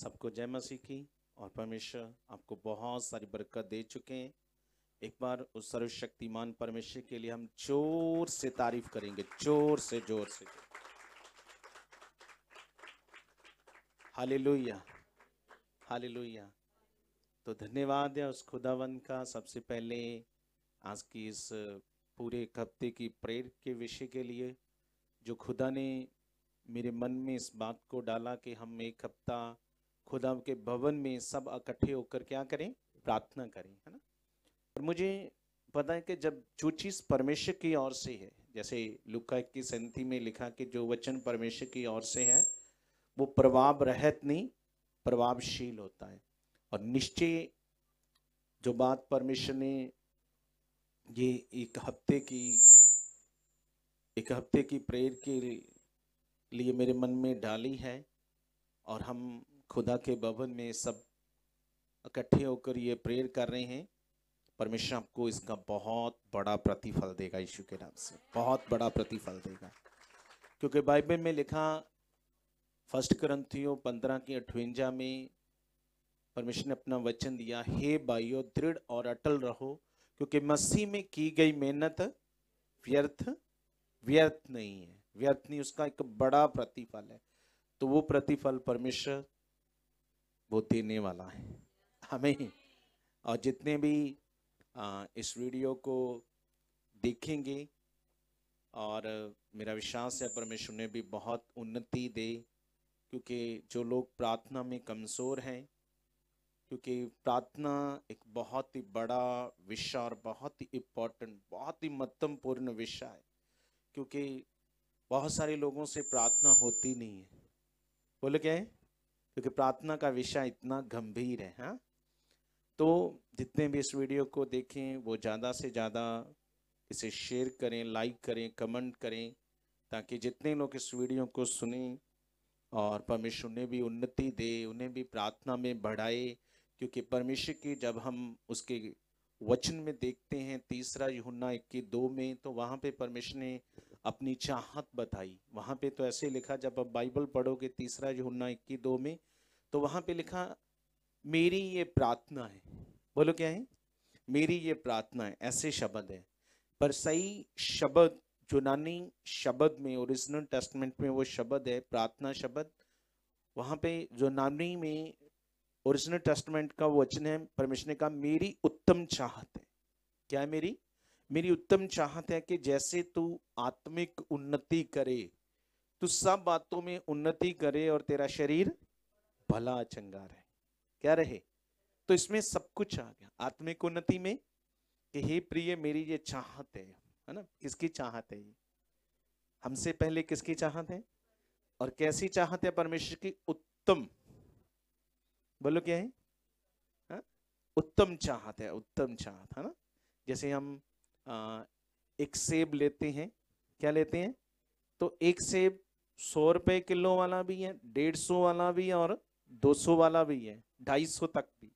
सबको जय मसीह की और परमेश्वर आपको बहुत सारी बरकत दे चुके हैं एक बार उस सर्वशक्तिमान परमेश्वर के लिए हम जोर से तारीफ करेंगे जोर से जोर से हाले लोहिया हाले लोहिया तो धन्यवाद है उस खुदावन का सबसे पहले आज की इस पूरे एक हफ्ते की प्रेर के विषय के लिए जो खुदा ने मेरे मन में इस बात को डाला कि हम एक हफ्ता खुदा के भवन में सब इकट्ठे होकर क्या करें प्रार्थना करें है ना और मुझे पता है कि जब जो चीज़ परमेश्वर की ओर से है जैसे लुका की संति में लिखा कि जो वचन परमेश्वर की ओर से है वो प्रभाव रहत नहीं प्रभावशील होता है और निश्चय जो बात परमेश्वर ने ये एक हफ्ते की एक हफ्ते की प्रेर के लिए मेरे मन में डाली है और हम खुदा के भवन में सब इकट्ठे होकर ये प्रेयर कर रहे हैं परमेश्वर आपको इसका बहुत बड़ा प्रतिफल देगा यीशु के नाम से बहुत बड़ा प्रतिफल देगा क्योंकि बाइबल में लिखा फर्स्ट ग्रंथियों पंद्रह की अठवंजा में परमेश्वर ने अपना वचन दिया हे भाइयों दृढ़ और अटल रहो क्योंकि मसीह में की गई मेहनत व्यर्थ व्यर्थ नहीं है व्यर्थ नहीं उसका एक बड़ा प्रतिफल है तो वो प्रतिफल परमेश्वर वो देने वाला है हमें और जितने भी इस वीडियो को देखेंगे और मेरा विश्वास है परमेश्वर ने भी बहुत उन्नति दे क्योंकि जो लोग प्रार्थना में कमज़ोर हैं क्योंकि प्रार्थना एक बहुत ही बड़ा विषय और बहुत ही इम्पोर्टेंट बहुत ही महत्वपूर्ण विषय है क्योंकि बहुत सारे लोगों से प्रार्थना होती नहीं है बोले क्या है क्योंकि प्रार्थना का विषय इतना गंभीर है हाँ तो जितने भी इस वीडियो को देखें वो ज़्यादा से ज़्यादा इसे शेयर करें लाइक करें कमेंट करें ताकि जितने लोग इस वीडियो को सुने और परमेश्वर उन्हें भी उन्नति दे उन्हें भी प्रार्थना में बढ़ाए क्योंकि परमेश्वर की जब हम उसके वचन में देखते हैं तीसरा युना इक्की दो में तो वहाँ पे परमेश्वर ने अपनी चाहत बताई वहाँ पे तो ऐसे लिखा जब आप बाइबल पढ़ोगे तीसरा जुन्ना इक्की दो में तो वहाँ पे लिखा मेरी ये प्रार्थना है बोलो क्या है मेरी ये प्रार्थना है ऐसे शब्द है पर सही शब्द नानी शब्द में ओरिजिनल टेस्टमेंट में वो शब्द है प्रार्थना शब्द वहाँ पे नानी में ओरिजिनल टेस्टमेंट का वचन है परमेश्वर ने कहा मेरी उत्तम चाहत है क्या है मेरी मेरी उत्तम चाहत है कि जैसे तू आत्मिक उन्नति करे तू सब बातों में उन्नति करे और तेरा शरीर भला चंगा रहे क्या रहे तो इसमें सब कुछ आ गया आत्मिक उन्नति में कि हे प्रिय मेरी ये चाहत है है ना किसकी चाहत है ये हमसे पहले किसकी चाहत है और कैसी चाहत है परमेश्वर की उत्तम बोलो क्या है हा? उत्तम चाहत है उत्तम चाहत है ना जैसे हम एक सेब लेते हैं क्या लेते हैं तो एक सेब सौ रुपए किलो वाला भी है डेढ़ सौ वाला भी है और दो सौ वाला भी है ढाई सौ तक भी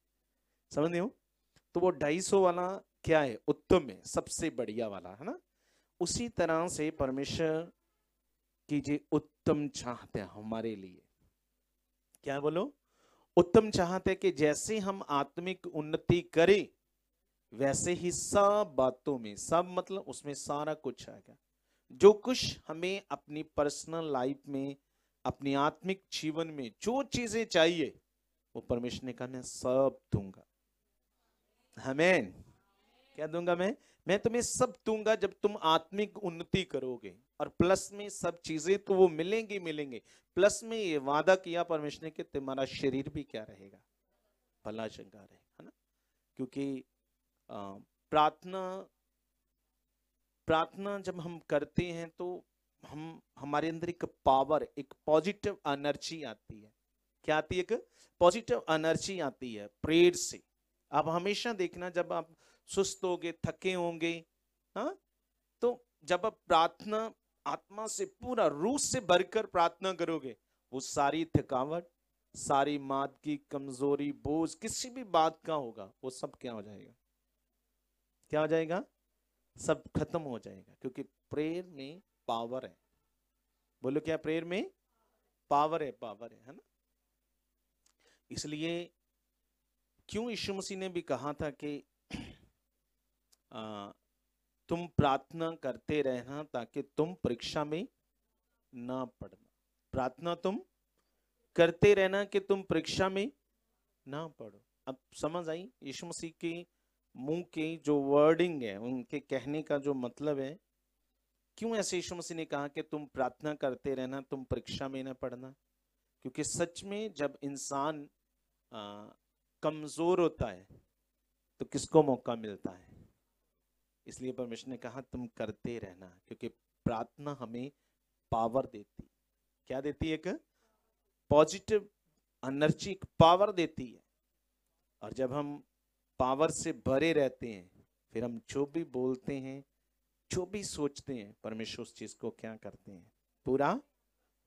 समझ हो तो वो ढाई सौ वाला क्या है उत्तम है सबसे बढ़िया वाला है ना उसी तरह से परमेश्वर कीजिए उत्तम चाहते हैं हमारे लिए क्या बोलो उत्तम चाहते हैं कि जैसे हम आत्मिक उन्नति करें वैसे ही सब बातों में सब मतलब उसमें सारा कुछ आ गया जो कुछ हमें अपनी पर्सनल लाइफ में अपनी आत्मिक जीवन में जो चीजें चाहिए वो परमेश्वर ने कहा मैं सब दूंगा हमें क्या दूंगा मैं मैं तुम्हें सब दूंगा जब तुम आत्मिक उन्नति करोगे और प्लस में सब चीजें तो वो मिलेंगी मिलेंगे प्लस में ये वादा किया परमेश्वर ने कि तुम्हारा शरीर भी क्या रहेगा भला चंगा रहेगा है ना क्योंकि प्रार्थना प्रार्थना जब हम करते हैं तो हम हमारे अंदर एक पावर एक पॉजिटिव एनर्जी आती है क्या आती है एक पॉजिटिव एनर्जी आती है प्रेयर से आप हमेशा देखना जब आप सुस्त होंगे थके होंगे हाँ तो जब आप प्रार्थना आत्मा से पूरा रूह से भरकर प्रार्थना करोगे वो सारी थकावट सारी माद की कमजोरी बोझ किसी भी बात का होगा वो सब क्या हो जाएगा क्या हो जाएगा सब खत्म हो जाएगा क्योंकि प्रेयर में पावर है बोलो क्या प्रेयर में पावर है पावर है है ना इसलिए क्यों यशु मसीह ने भी कहा था कि तुम प्रार्थना करते रहना ताकि तुम परीक्षा में ना पढ़ना प्रार्थना तुम करते रहना कि तुम परीक्षा में ना पढ़ो अब समझ आई यीशु मसीह की मुंह की जो वर्डिंग है उनके कहने का जो मतलब है क्यों ऐसे यीशु मसीह ने कहा कि तुम प्रार्थना करते रहना तुम परीक्षा में न पढ़ना क्योंकि सच में जब इंसान कमजोर होता है तो किसको मौका मिलता है इसलिए परमेश्वर ने कहा तुम करते रहना क्योंकि प्रार्थना हमें पावर देती क्या देती है एक पॉजिटिव एनर्जी पावर देती है और जब हम पावर से भरे रहते हैं फिर हम जो भी बोलते हैं जो भी सोचते हैं परमेश्वर उस चीज को क्या करते हैं पूरा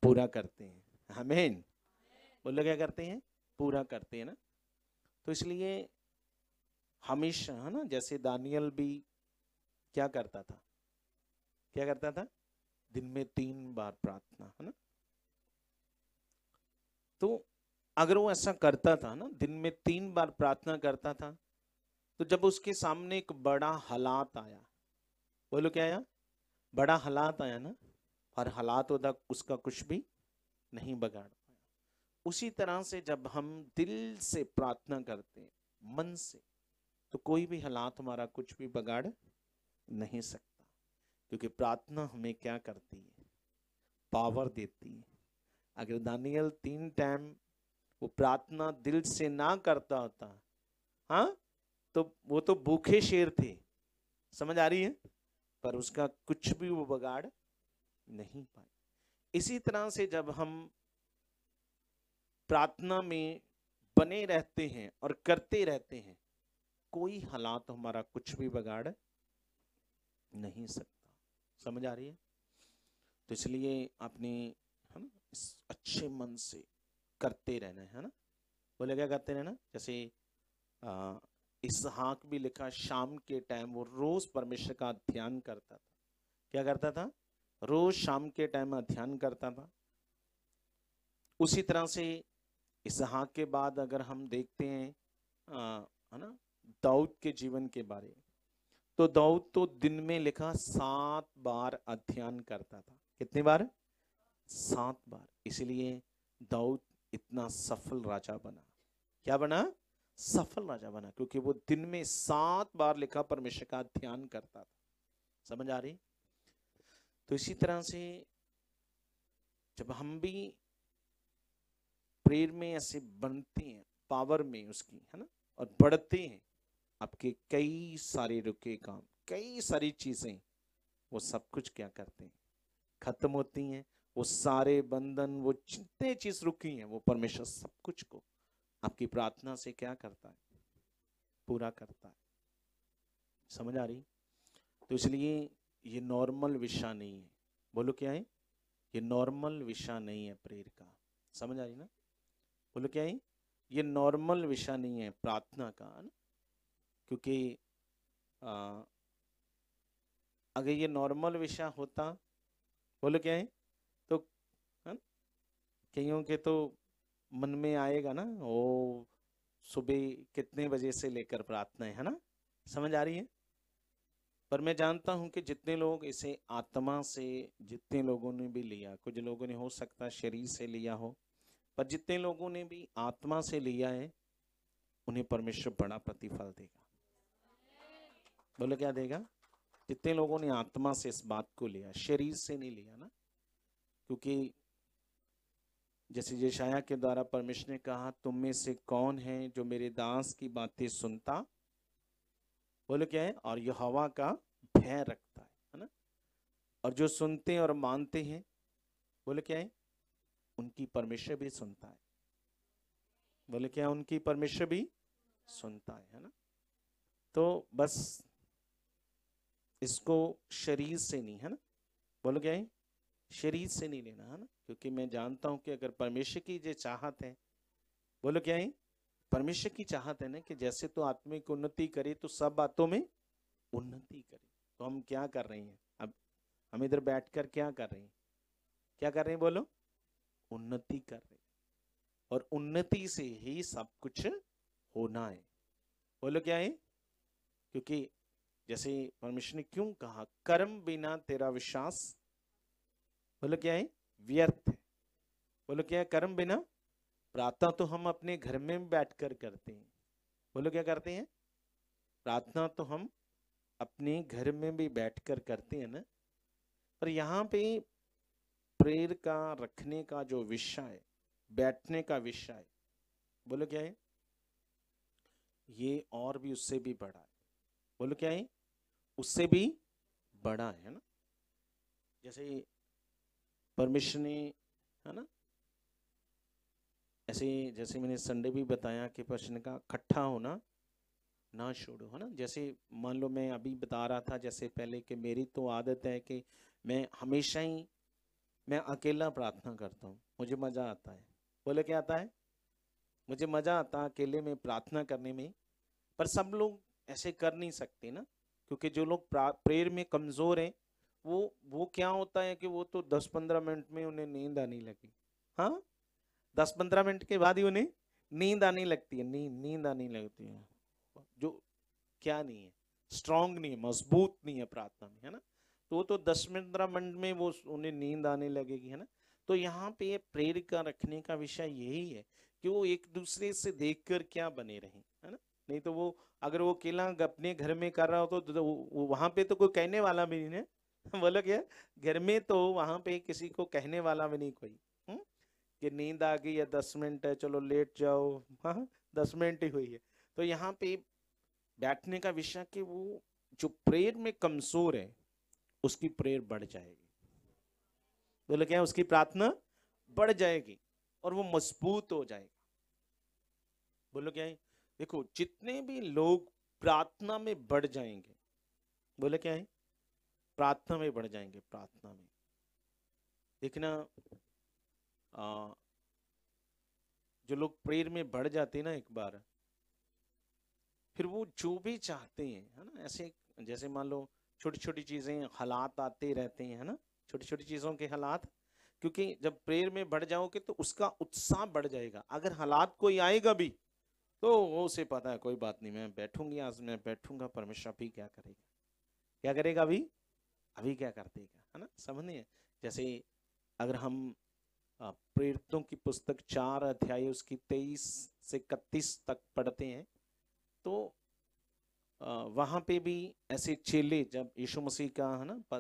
पूरा करते हैं हमेन बोलो क्या करते हैं पूरा करते हैं ना तो इसलिए हमेशा है ना जैसे दानियल भी क्या करता था क्या करता था दिन में तीन बार प्रार्थना है ना तो अगर वो ऐसा करता था ना दिन में तीन बार प्रार्थना करता था तो जब उसके सामने एक बड़ा हालात आया बोलो क्या आया बड़ा हालात आया ना और हालात होता उसका कुछ भी नहीं बगाड़ पाया उसी तरह से जब हम दिल से प्रार्थना करते हैं मन से तो कोई भी हालात हमारा कुछ भी बगाड़ नहीं सकता क्योंकि प्रार्थना हमें क्या करती है पावर देती है अगर दानियल तीन टाइम वो प्रार्थना दिल से ना करता होता हाँ तो वो तो भूखे शेर थे समझ आ रही है पर उसका कुछ भी वो बगाड़ नहीं पाए इसी तरह से जब हम प्रार्थना में बने रहते हैं और करते रहते हैं कोई हालात हमारा कुछ भी बगाड़ नहीं सकता समझ आ रही है तो इसलिए आपने है ना इस अच्छे मन से करते रहना है ना बोले क्या करते रहना जैसे आ, इसहाक भी लिखा शाम के टाइम वो रोज परमेश्वर का ध्यान करता था क्या करता था रोज शाम के टाइम अध्ययन करता था उसी तरह से इसहाक के बाद अगर हम देखते हैं है ना दाऊद के जीवन के बारे में तो दाऊद तो दिन में लिखा सात बार अध्ययन करता था कितने बार सात बार इसलिए दाऊद इतना सफल राजा बना क्या बना सफल राजा बना क्योंकि वो दिन में सात बार लिखा परमेश्वर का ध्यान करता था समझ आ रही तो इसी तरह से जब हम भी प्रेर में ऐसे बनते हैं पावर में उसकी है ना और बढ़ते हैं आपके कई सारे रुके काम कई सारी चीजें वो सब कुछ क्या करते हैं खत्म होती हैं वो सारे बंधन वो जितने चीज रुकी हैं वो परमेश्वर सब कुछ को आपकी प्रार्थना से क्या करता है पूरा करता है समझ आ रही तो इसलिए ये नॉर्मल विषय नहीं है बोलो क्या है ये नॉर्मल विषय नहीं है प्रेर का समझ आ रही ना बोलो क्या है ये नॉर्मल विषय नहीं है प्रार्थना का ना क्योंकि आ, अगर ये नॉर्मल विषय होता बोलो क्या है तो कईयों के तो मन में आएगा ना वो सुबह कितने बजे से लेकर प्रार्थना है ना समझ आ रही है पर मैं जानता हूं कि जितने लोग इसे आत्मा से जितने लोगों ने भी लिया कुछ लोगों ने हो सकता शरीर से लिया हो पर जितने लोगों ने भी आत्मा से लिया है उन्हें परमेश्वर बड़ा प्रतिफल देगा बोलो क्या देगा जितने लोगों ने आत्मा से इस बात को लिया शरीर से नहीं लिया ना क्योंकि जैसे यशाया के द्वारा परमेश्वर ने कहा तुम में से कौन है जो मेरे दास की बातें सुनता बोलो क्या है और यह हवा का भय रखता है है ना और जो सुनते हैं और मानते हैं बोलो क्या है उनकी परमेश्वर भी सुनता है बोले क्या उनकी परमेश्वर भी सुनता है है ना तो बस इसको शरीर से नहीं है ना बोलो क्या है शरीर से नहीं लेना है ना क्योंकि मैं जानता हूं कि अगर परमेश्वर की जो चाहत है बोलो क्या है परमेश्वर की चाहत है ना कि जैसे तो आत्मिक उन्नति करे तो सब बातों में उन्नति करे तो हम क्या कर रहे हैं अब हम इधर कर क्या कर रहे हैं क्या कर रहे हैं बोलो उन्नति कर रहे हैं और उन्नति से ही सब कुछ होना है बोलो क्या है क्योंकि जैसे परमेश्वर ने क्यों कहा कर्म बिना तेरा विश्वास बोलो क्या है व्यर्थ है बोलो क्या है कर्म बिना प्रार्थना तो हम अपने घर में बैठकर करते हैं बोलो क्या करते हैं प्रार्थना तो हम अपने घर में भी बैठकर करते हैं ना पर यहाँ पे प्रेर का रखने का जो विषय है बैठने का विषय है बोलो क्या है ये और भी उससे भी बड़ा है बोलो क्या है उससे भी बड़ा है ना जैसे ने है ना ऐसे जैसे मैंने संडे भी बताया कि प्रश्न का इकट्ठा होना ना छोड़ो है ना जैसे मान लो मैं अभी बता रहा था जैसे पहले कि मेरी तो आदत है कि मैं हमेशा ही मैं अकेला प्रार्थना करता हूँ मुझे मज़ा आता है बोले क्या आता है मुझे मज़ा आता है अकेले में प्रार्थना करने में पर सब लोग ऐसे कर नहीं सकते ना क्योंकि जो लोग प्रेयर में कमज़ोर हैं वो वो क्या होता है कि वो तो दस पंद्रह मिनट में उन्हें नींद आने लगी हाँ दस पंद्रह मिनट के बाद ही उन्हें नींद आने लगती है नींद नींद आने लगती है जो क्या नहीं है स्ट्रांग नहीं है मजबूत नहीं है प्रार्थना में है ना तो वो तो दस पंद्रह मिनट में वो उन्हें नींद आने लगेगी है ना तो यहाँ पे प्रेर का रखने का विषय यही है कि वो एक दूसरे से कर क्या बने रहे है ना नहीं तो वो अगर वो अकेला अपने घर में कर रहा हो तो, तो वहां पे तो कोई कहने वाला भी नहीं है बोलो क्या घर में तो वहां पे किसी को कहने वाला भी नहीं कोई हम्म? कि नींद आ गई या दस मिनट है चलो लेट जाओ हाँ दस मिनट ही हुई है तो यहाँ पे बैठने का विषय कि वो जो प्रेयर में कमजोर है उसकी प्रेयर बढ़ जाएगी बोले क्या उसकी प्रार्थना बढ़ जाएगी और वो मजबूत हो जाएगा बोलो क्या है देखो जितने भी लोग प्रार्थना में बढ़ जाएंगे बोले क्या है प्रार्थना में बढ़ जाएंगे प्रार्थना में देखना आ, जो लोग प्रेयर में बढ़ जाते हैं ना एक बार फिर वो जो भी चाहते हैं है ना ऐसे जैसे मान लो छोटी छोटी चीज़ें हालात आते रहते हैं है ना छोटी छोटी चीज़ों के हालात क्योंकि जब प्रेयर में बढ़ जाओगे तो उसका उत्साह बढ़ जाएगा अगर हालात कोई आएगा भी तो वो उसे पता है कोई बात नहीं मैं बैठूंगी आज मैं बैठूंगा परमेश्वर भी क्या करेगा क्या करेगा अभी अभी क्या करते है ना समझ नहीं है जैसे अगर हम प्रेरितों की पुस्तक चार अध्याय उसकी तेईस से इकतीस तक पढ़ते हैं तो वहाँ पे भी ऐसे चेले जब यीशु मसीह का है ना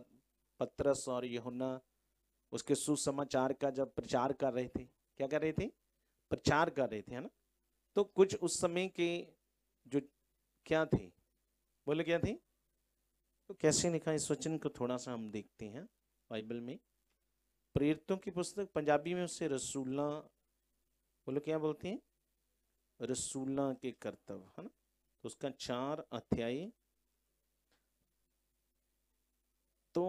पत्रस और यहुना उसके सुसमाचार का जब प्रचार कर रहे थे क्या कर रहे थे प्रचार कर रहे थे है ना तो कुछ उस समय के जो क्या थे बोले क्या थे तो कैसे लिखा इस वचन को थोड़ा सा हम देखते हैं बाइबल में प्रेरितों की पुस्तक पंजाबी में उससे रसूला बोलो क्या बोलते हैं रसूला के कर्तव्य है ना तो उसका चार अध्याय तो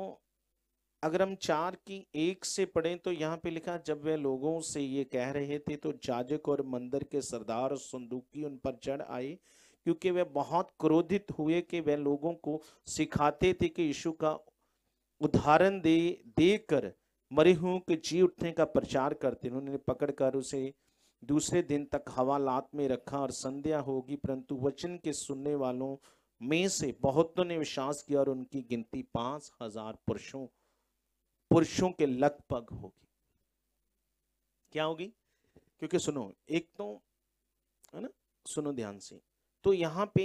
अगर हम चार की एक से पढ़ें तो यहाँ पे लिखा जब वे लोगों से ये कह रहे थे तो जाजक और मंदिर के सरदार संदूकी उन पर चढ़ आए क्योंकि वे बहुत क्रोधित हुए कि वे लोगों को सिखाते थे कि यीशु का उदाहरण दे देकर हुओं के जी उठने का प्रचार करते उन्होंने पकड़कर उसे दूसरे दिन तक हवालात में रखा और संध्या होगी परंतु वचन के सुनने वालों में से बहुतों ने विश्वास किया और उनकी गिनती पांच हजार पुरुषों पुरुषों के लगभग होगी क्या होगी क्योंकि सुनो एक तो है ना सुनो ध्यान से तो यहाँ पे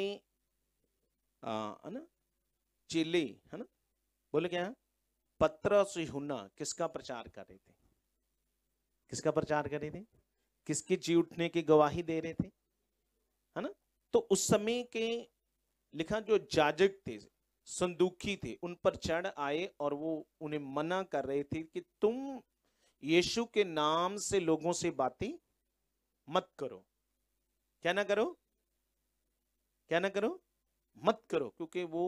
है ना चिल्ली है ना बोले क्या पत्र सुना किसका प्रचार कर रहे थे किसका प्रचार कर रहे थे किसके जी उठने की गवाही दे रहे थे है ना तो उस समय के लिखा जो जाजक थे संदूखी थे उन पर चढ़ आए और वो उन्हें मना कर रहे थे कि तुम यीशु के नाम से लोगों से बातें मत करो क्या ना करो क्या ना करो मत करो क्योंकि वो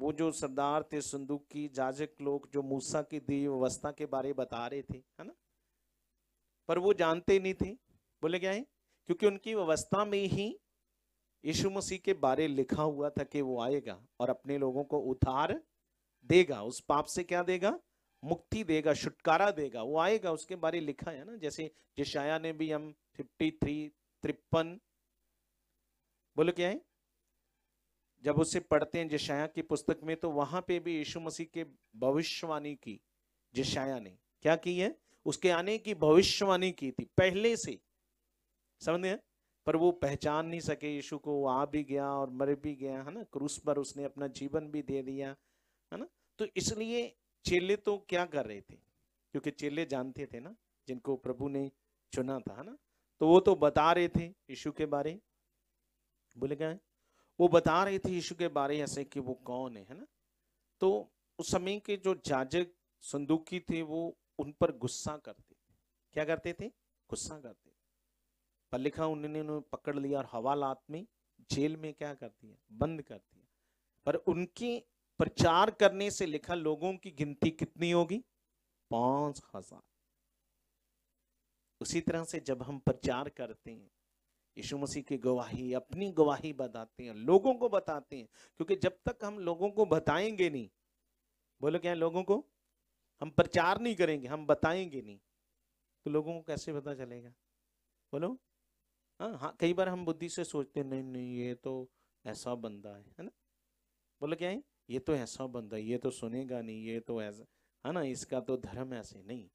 वो जो सरदार थे संदूक की जाजक लोग जो मूसा की दी व्यवस्था के बारे बता रहे थे है ना पर वो जानते नहीं थे बोले क्या है क्योंकि उनकी व्यवस्था में ही यीशु मसीह के बारे लिखा हुआ था कि वो आएगा और अपने लोगों को उधार देगा उस पाप से क्या देगा मुक्ति देगा छुटकारा देगा वो आएगा उसके बारे लिखा है ना जैसे जिशाया ने भी हम फिफ्टी थ्री त्रिपन बोलो क्या है जब उसे पढ़ते हैं जशाया की पुस्तक में तो वहां पे भी यीशु मसीह के भविष्यवाणी की जशाया ने क्या की है उसके आने की भविष्यवाणी की थी पहले से समझ गए पर वो पहचान नहीं सके यीशु को वो आ भी गया और मर भी गया है ना क्रूस पर उसने अपना जीवन भी दे दिया है ना तो इसलिए चेले तो क्या कर रहे थे क्योंकि चेले जानते थे ना जिनको प्रभु ने चुना था ना तो वो तो बता रहे थे यीशु के बारे बोले गए वो बता रहे थे यीशु के बारे ऐसे कि वो कौन है है ना तो उस समय के जो जाजक संदूकी थे वो उन पर गुस्सा करते थे क्या करते थे गुस्सा करते थे पर लिखा उन्होंने उन्हें पकड़ लिया और हवालात में जेल में क्या कर दिया बंद कर दिया पर उनके प्रचार करने से लिखा लोगों की गिनती कितनी होगी पांच हजार उसी तरह से जब हम प्रचार करते हैं यीशु मसीह की गवाही अपनी गवाही बताते हैं लोगों को बताते हैं क्योंकि जब तक हम लोगों को बताएंगे नहीं बोलो क्या लोगों को हम प्रचार नहीं करेंगे हम बताएंगे नहीं तो लोगों को कैसे पता चलेगा बोलो हाँ हाँ कई बार हम बुद्धि से सोचते हैं नहीं नहीं ये तो ऐसा बंदा है है ना बोलो क्या है ये तो ऐसा बंदा है ये तो सुनेगा नहीं ये तो ऐसा है ना इसका तो धर्म ऐसे नहीं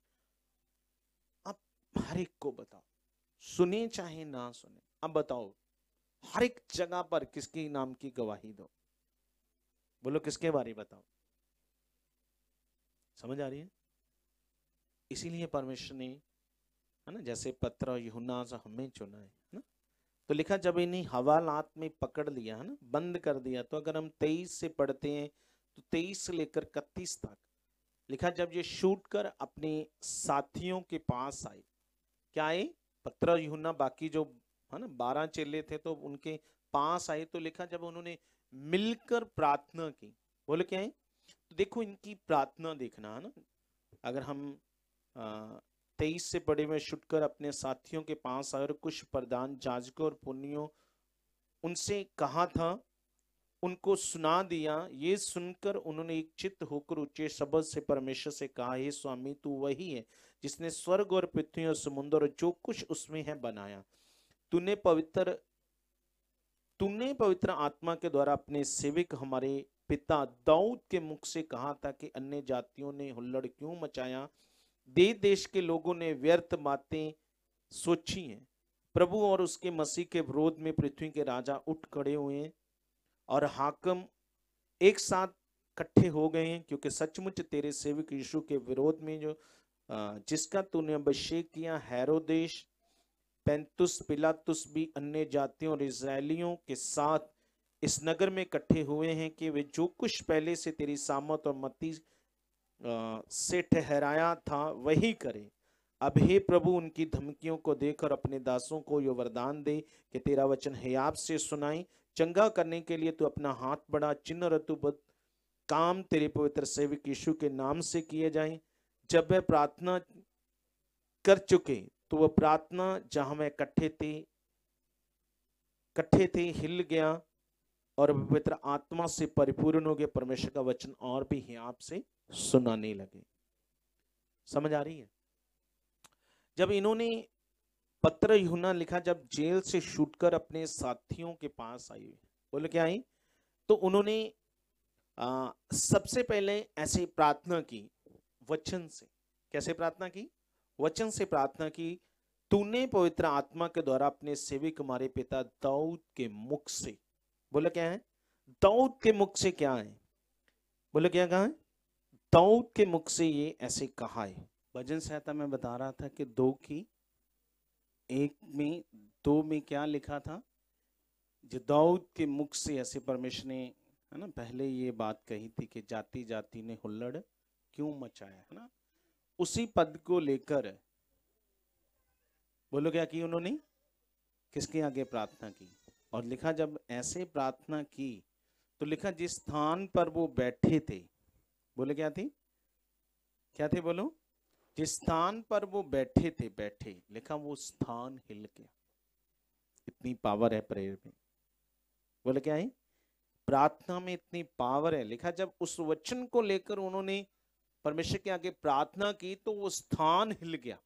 आप हर एक को बताओ सुने चाहे ना सुने अब बताओ हर एक जगह पर किसके नाम की गवाही दो बोलो किसके बारे बताओ समझ आ रही है इसीलिए परमेश्वर ने है ना जैसे पत्र युना से हमें चुना है ना तो लिखा जब इन्हें हवालात में पकड़ लिया है ना बंद कर दिया तो अगर हम तेईस से पढ़ते हैं तो तेईस से लेकर इकतीस तक लिखा जब ये शूट कर अपने साथियों के पास आए क्या आए पत्र युना बाकी जो है ना बारह चेले थे तो उनके पास आए तो लिखा जब उन्होंने मिलकर प्रार्थना की बोले क्या है तो देखो इनकी प्रार्थना देखना है ना अगर हम तेईस से बड़े में छुटकर अपने साथियों के पास आए और कुछ प्रदान जाजकों और पुण्यों उनसे कहा था उनको सुना दिया ये सुनकर उन्होंने एक चित्त होकर उच्चे शब्द से परमेश्वर से कहा हे स्वामी तू वही है जिसने स्वर्ग और पृथ्वी और समुद्र और जो कुछ उसमें है बनाया तूने पवित्र तूने पवित्र आत्मा के द्वारा अपने सेविक हमारे पिता दाऊद के मुख से कहा था कि अन्य जातियों ने हुल्लड़ क्यों मचाया दे देश के लोगों ने व्यर्थ बातें सोची हैं प्रभु और उसके मसीह के विरोध में पृथ्वी के राजा उठ खड़े हुए और हाकम एक साथ इकट्ठे हो गए हैं क्योंकि सचमुच तेरे सेविक यीशु के विरोध में जो जिसका तूने अभिषेक किया हैरोदेश पैंतुस पिलातुस भी अन्य जातियों और इसराइलियों के साथ इस नगर में इकट्ठे हुए हैं कि वे जो कुछ पहले से तेरी सामत और मती से ठहराया था वही करें अब हे प्रभु उनकी धमकियों को देखकर अपने दासों को यो वरदान दे कि तेरा वचन हयाब से सुनाई चंगा करने के लिए तू अपना हाथ बढ़ा चिन्ह रतुबद्ध काम तेरे पवित्र सेविक यीशु के नाम से किए जाएं जब वह प्रार्थना कर चुके तो वह प्रार्थना जहां में कट्ठे थे कट्ठे थे हिल गया और पवित्र आत्मा से परिपूर्ण हो गया परमेश्वर का वचन और भी है आपसे सुनाने लगे समझ आ रही है जब इन्होंने पत्र यूना लिखा जब जेल से छूटकर अपने साथियों के पास आई बोले क्या आई तो उन्होंने आ, सबसे पहले ऐसी प्रार्थना की वचन से कैसे प्रार्थना की वचन से प्रार्थना की तूने पवित्र आत्मा के द्वारा अपने सेविक हमारे पिता दाऊद के मुख से बोले क्या है दाऊद के मुख से क्या है बोले क्या कहा है दाऊद के मुख से ये ऐसे कहा है भजन संहिता में बता रहा था कि दो की एक में दो में क्या लिखा था जो दाऊद के मुख से ऐसे परमेश्वर ने है ना पहले ये बात कही थी कि जाति जाति ने हुल्लड़ क्यों मचाया है ना उसी पद को लेकर बोलो क्या की उन्होंने किसके आगे प्रार्थना की और लिखा जब ऐसे प्रार्थना की तो लिखा जिस स्थान पर वो बैठे थे बोले क्या थी क्या थे बोलो जिस स्थान पर वो बैठे थे बैठे लिखा वो स्थान हिल गया इतनी पावर है प्रेयर में बोले क्या है प्रार्थना में इतनी पावर है लिखा जब उस वचन को लेकर उन्होंने परमेश्वर के आगे प्रार्थना की तो वो स्थान हिल गया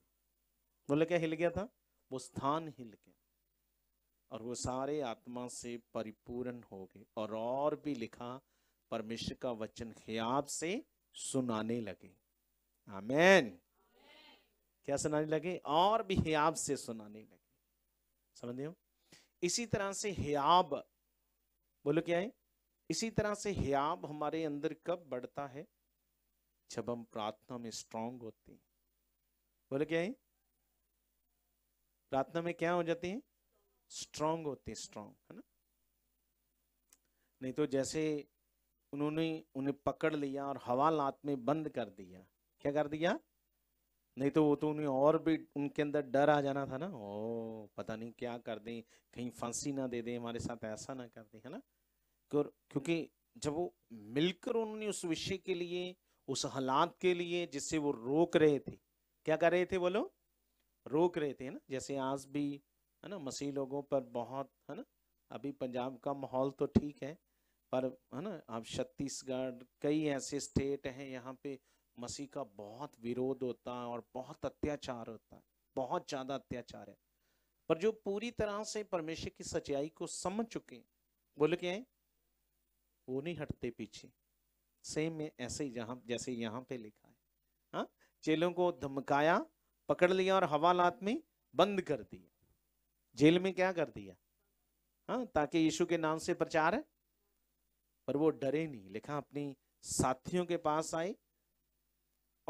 बोले क्या हिल गया था वो स्थान हिल गया और वो सारे आत्मा से परिपूर्ण हो गए और और भी लिखा परमेश्वर का वचन खियाब से सुनाने लगे आमेन क्या सुनाने लगे और भी हयाब से सुनाने लगे समझे हो इसी तरह से हयाब बोलो क्या है इसी तरह से हयाब हमारे अंदर कब बढ़ता है जब हम प्रार्थना में स्ट्रांग होते हैं बोले क्या है प्रार्थना में क्या हो जाते हैं स्ट्रांग होते हैं स्ट्रांग है ना नहीं तो जैसे उन्होंने उन्हें पकड़ लिया और हवा लात में बंद कर दिया क्या कर दिया नहीं तो वो तो उन्हें और भी उनके अंदर डर आ जाना था ना ओ पता नहीं क्या कर दें कहीं फांसी ना दे दें हमारे साथ ऐसा ना कर दें है ना क्योंकि जब वो मिलकर उन्होंने उस विषय के लिए उस हालात के लिए जिससे वो रोक रहे थे क्या कर रहे थे वो लोग रोक रहे थे ना जैसे आज भी है ना मसीह लोगों पर बहुत है ना अभी पंजाब का माहौल तो ठीक है पर है ना अब छत्तीसगढ़ कई ऐसे स्टेट हैं यहाँ पे मसीह का बहुत विरोध होता है और बहुत अत्याचार होता है बहुत ज़्यादा अत्याचार है पर जो पूरी तरह से परमेश्वर की सच्चाई को समझ चुके वो लोग क्या है वो नहीं हटते पीछे सेम में ऐसे ही जहां जैसे यहाँ पे लिखा है हाँ चेलों को धमकाया पकड़ लिया और हवालात में बंद कर दिया जेल में क्या कर दिया हा? ताकि यीशु के नाम से प्रचार है पर वो डरे नहीं लिखा अपनी साथियों के पास आए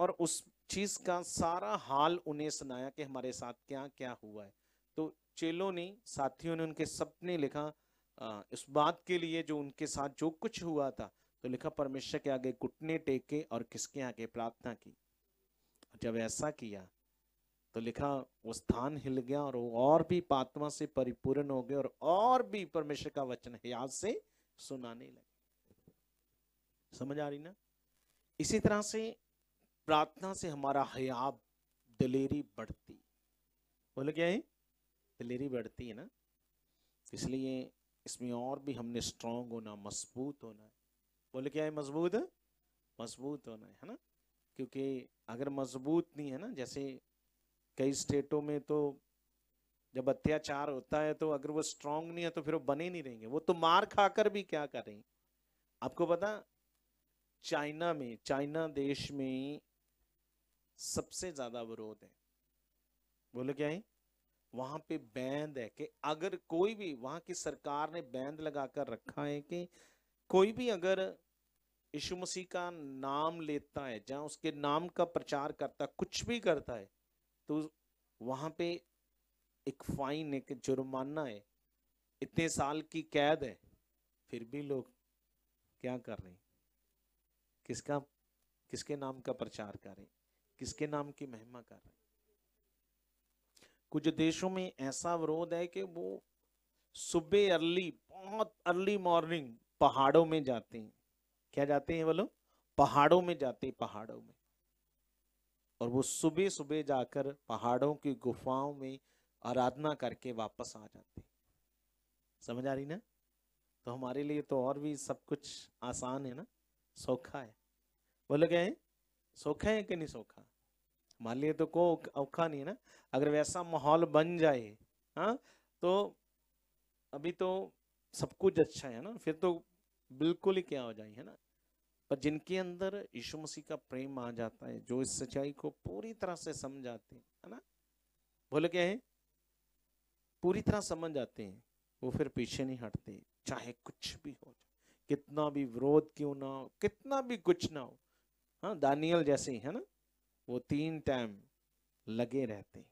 और उस चीज का सारा हाल उन्हें सुनाया कि हमारे साथ क्या क्या हुआ है तो चेलों ने साथियों ने उनके सपने लिखा आ, इस बात के लिए जो उनके साथ जो कुछ हुआ था तो लिखा परमेश्वर के आगे घुटने टेके और किसके आगे प्रार्थना की जब ऐसा किया तो लिखा वो स्थान हिल गया और वो और भी पात्मा से परिपूर्ण हो गए और और भी परमेश्वर का वचन हयाज से सुनाने लगे समझ आ रही ना इसी तरह से प्रार्थना से हमारा हयाब दलेरी बढ़ती बोले क्या है दलेरी बढ़ती है ना इसलिए इसमें और भी हमने स्ट्रांग होना मजबूत होना है बोले क्या है मजबूत मजबूत होना है ना क्योंकि अगर मजबूत नहीं है ना जैसे कई स्टेटों में तो जब अत्याचार होता है तो अगर वो स्ट्रांग नहीं है तो फिर वो बने नहीं रहेंगे वो तो मार खाकर भी क्या करें आपको पता चाइना में चाइना देश में सबसे ज्यादा विरोध है बोले क्या है वहां पे बैंद है कि अगर कोई भी वहां की सरकार ने बैंद लगाकर रखा है कि कोई भी अगर यशु मसीह का नाम लेता है जहाँ उसके नाम का प्रचार करता कुछ भी करता है तो वहाँ पे एक फाइन एक जुर्माना है इतने साल की कैद है फिर भी लोग क्या कर रहे हैं किसका किसके नाम का प्रचार कर रहे हैं किसके नाम की महिमा कर रहे कुछ देशों में ऐसा विरोध है कि वो सुबह अर्ली बहुत अर्ली मॉर्निंग पहाड़ों में जाते हैं क्या जाते हैं वो लोग पहाड़ों में जाते हैं पहाड़ों में और वो सुबह सुबह जाकर पहाड़ों की गुफाओं में आराधना करके वापस आ जाते हैं समझ आ रही ना तो हमारे लिए तो और भी सब कुछ आसान है ना सौखा है बोले गए सौखा है कि नहीं सौखा हमारे लिए तो को औखा नहीं है ना अगर वैसा माहौल बन जाए हाँ तो अभी तो सब कुछ अच्छा है ना फिर तो बिल्कुल ही क्या हो जाए है ना पर जिनके अंदर यीशु मसीह का प्रेम आ जाता है जो इस सच्चाई को पूरी तरह से समझ आते हैं है ना बोले क्या है पूरी तरह समझ आते हैं वो फिर पीछे नहीं हटते चाहे कुछ भी हो कितना भी विरोध क्यों ना हो कितना भी कुछ ना हो हाँ दानियल जैसे है ना वो तीन टाइम लगे रहते हैं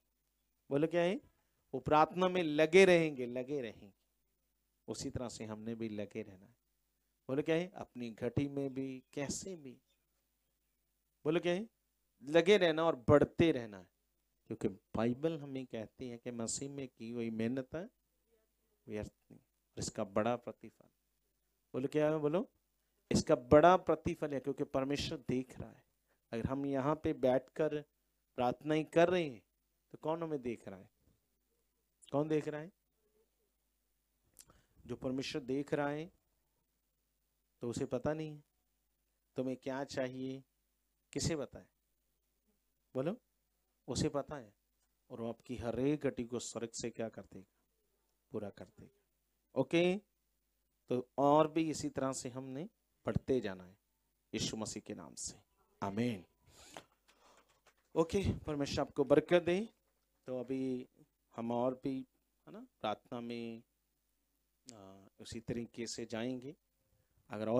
बोले क्या है वो प्रार्थना में लगे रहेंगे लगे रहेंगे उसी तरह से हमने भी लगे रहना है बोले क्या है अपनी घटी में भी कैसे भी बोले क्या है लगे रहना और बढ़ते रहना है क्योंकि बाइबल हमें कहती है कि मसीह में की हुई मेहनत है व्यर्थ नहीं इसका बड़ा प्रतिफल बोले क्या है बोलो इसका बड़ा प्रतिफल है क्योंकि परमेश्वर देख रहा है अगर हम यहाँ पे बैठकर प्रार्थना ही कर रहे हैं तो कौन हमें देख रहा है कौन देख रहा है जो परमेश्वर देख रहा है तो उसे पता नहीं है तुम्हें क्या चाहिए किसे पता है बोलो उसे पता है और वो आपकी हर एक घटी को स्वर्ग से क्या कर देगा पूरा कर देगा ओके तो और भी इसी तरह से हमने पढ़ते जाना है यीशु मसीह के नाम से आमीन ओके परमेश्वर आपको बरकत दे तो अभी हम और भी है ना प्रार्थना में आ, उसी तरीके से जाएंगे agora é